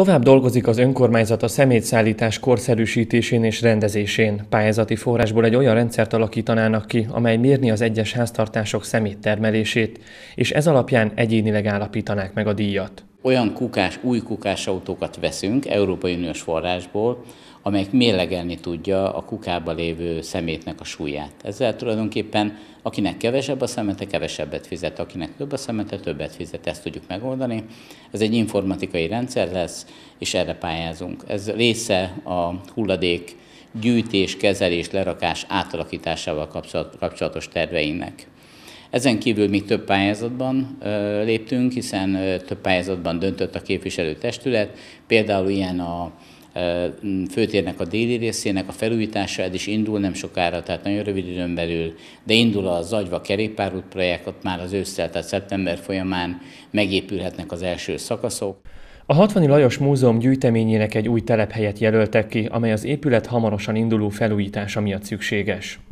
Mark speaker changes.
Speaker 1: Tovább dolgozik az önkormányzat a szemétszállítás korszerűsítésén és rendezésén. Pályázati forrásból egy olyan rendszert alakítanának ki, amely mérni az egyes háztartások szeméttermelését, és ez alapján egyénileg állapítanák meg a díjat.
Speaker 2: Olyan kukás, új kukás autókat veszünk Európai Uniós forrásból, amelyek mérlegelni tudja a kukába lévő szemétnek a súlyát. Ezzel tulajdonképpen akinek kevesebb a szemete, kevesebbet fizet, akinek több a szemete, többet fizet, ezt tudjuk megoldani. Ez egy informatikai rendszer lesz, és erre pályázunk. Ez része a hulladék gyűjtés, kezelés, lerakás átalakításával kapcsolatos terveinek. Ezen kívül mi több pályázatban léptünk, hiszen több pályázatban döntött a képviselőtestület, például ilyen a főtérnek a déli részének a felújítása, ez is indul nem sokára, tehát nagyon rövid időn belül, de indul a Zagyva kerékpárút projekt, ott már az ősszel, tehát szeptember folyamán megépülhetnek az első szakaszok.
Speaker 1: A 60 Lajos Múzeum gyűjteményének egy új telephelyet jelöltek ki, amely az épület hamarosan induló felújítása miatt szükséges.